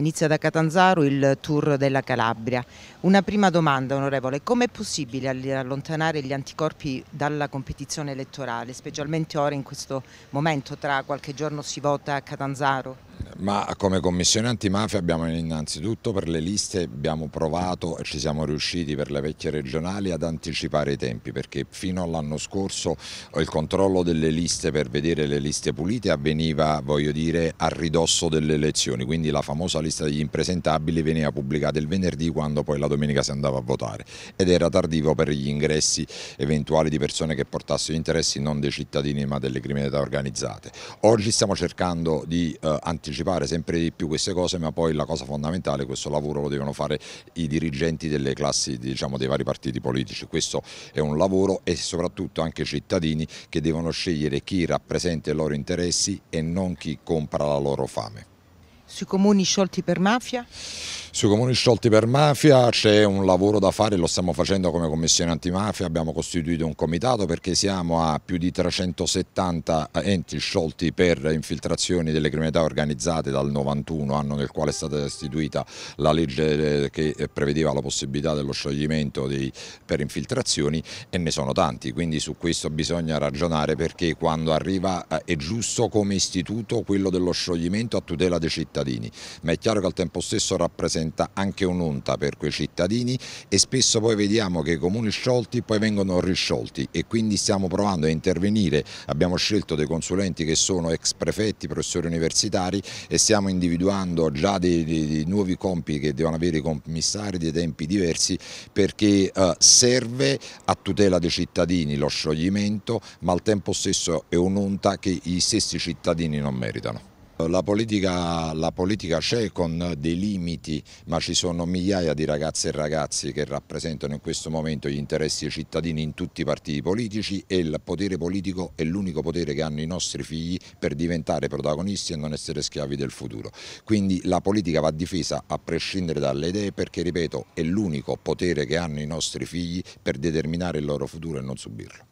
Inizia da Catanzaro il tour della Calabria. Una prima domanda, onorevole, com'è possibile allontanare gli anticorpi dalla competizione elettorale, specialmente ora in questo momento, tra qualche giorno si vota a Catanzaro? Ma come Commissione Antimafia abbiamo innanzitutto per le liste, abbiamo provato e ci siamo riusciti per le vecchie regionali ad anticipare i tempi perché fino all'anno scorso eh, il controllo delle liste per vedere le liste pulite avveniva voglio dire a ridosso delle elezioni, quindi la famosa lista degli impresentabili veniva pubblicata il venerdì quando poi la domenica si andava a votare ed era tardivo per gli ingressi eventuali di persone che portassero interessi non dei cittadini ma delle criminalità organizzate. Oggi stiamo cercando di eh, anticipare partecipare sempre di più queste cose, ma poi la cosa fondamentale, questo lavoro lo devono fare i dirigenti delle classi diciamo, dei vari partiti politici. Questo è un lavoro e soprattutto anche i cittadini che devono scegliere chi rappresenta i loro interessi e non chi compra la loro fame sui comuni sciolti per mafia? Sui comuni sciolti per mafia c'è un lavoro da fare, lo stiamo facendo come Commissione Antimafia, abbiamo costituito un comitato perché siamo a più di 370 enti sciolti per infiltrazioni delle criminalità organizzate dal 91, anno nel quale è stata istituita la legge eh, che prevedeva la possibilità dello scioglimento dei, per infiltrazioni e ne sono tanti, quindi su questo bisogna ragionare perché quando arriva eh, è giusto come istituto quello dello scioglimento a tutela dei cittadini cittadini, ma è chiaro che al tempo stesso rappresenta anche un'onta per quei cittadini e spesso poi vediamo che i comuni sciolti poi vengono risciolti e quindi stiamo provando a intervenire, abbiamo scelto dei consulenti che sono ex prefetti, professori universitari e stiamo individuando già dei, dei, dei nuovi compiti che devono avere i commissari dei tempi diversi perché eh, serve a tutela dei cittadini lo scioglimento ma al tempo stesso è un'onta che gli stessi cittadini non meritano. La politica, la politica c'è con dei limiti, ma ci sono migliaia di ragazze e ragazzi che rappresentano in questo momento gli interessi dei cittadini in tutti i partiti politici e il potere politico è l'unico potere che hanno i nostri figli per diventare protagonisti e non essere schiavi del futuro. Quindi la politica va difesa a prescindere dalle idee perché, ripeto, è l'unico potere che hanno i nostri figli per determinare il loro futuro e non subirlo.